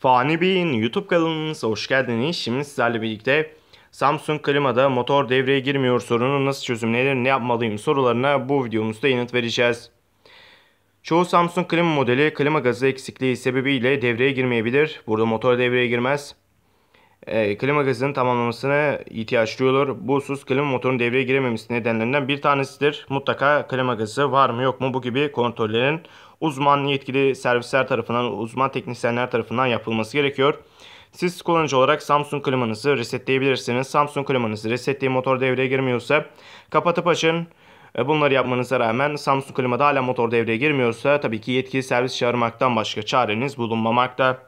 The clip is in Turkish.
Fani Bey'in YouTube kanalınıza hoş geldiniz. Şimdi sizlerle birlikte Samsung klimada motor devreye girmiyor sorunu nasıl çözümlenir, ne yapmalıyım sorularına bu videomuzda yanıt vereceğiz. Çoğu Samsung klima modeli klima gazı eksikliği sebebiyle devreye girmeyebilir. Burada motor devreye girmez. E, klima gazının tamamlamasına ihtiyaç duyuyor. Bu husus klima motorunun devreye girememesi nedenlerinden bir tanesidir. Mutlaka klima gazı var mı yok mu bu gibi kontrollerin uzman yetkili servisler tarafından, uzman teknisyenler tarafından yapılması gerekiyor. Siz kullanıcı olarak Samsung klimanızı resetleyebilirsiniz. Samsung klimanızı resetleyin motor devreye girmiyorsa kapatıp açın. E, bunları yapmanıza rağmen Samsung klimada hala motor devreye girmiyorsa tabii ki yetkili servis çağırmaktan başka çareniz bulunmamakta.